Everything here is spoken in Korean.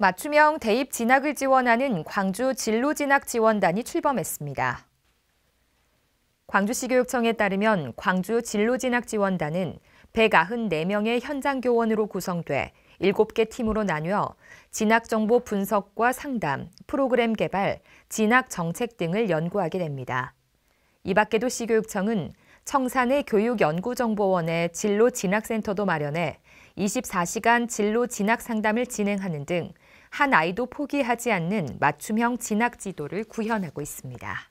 맞춤형 대입 진학을 지원하는 광주 진로진학지원단이 출범했습니다. 광주시 교육청에 따르면 광주 진로진학지원단은 194명의 현장 교원으로 구성돼 7개 팀으로 나뉘어 진학 정보 분석과 상담, 프로그램 개발, 진학 정책 등을 연구하게 됩니다. 이 밖에도 시교육청은 청산의 교육연구정보원의 진로진학센터도 마련해 24시간 진로진학 상담을 진행하는 등한 아이도 포기하지 않는 맞춤형 진학 지도를 구현하고 있습니다.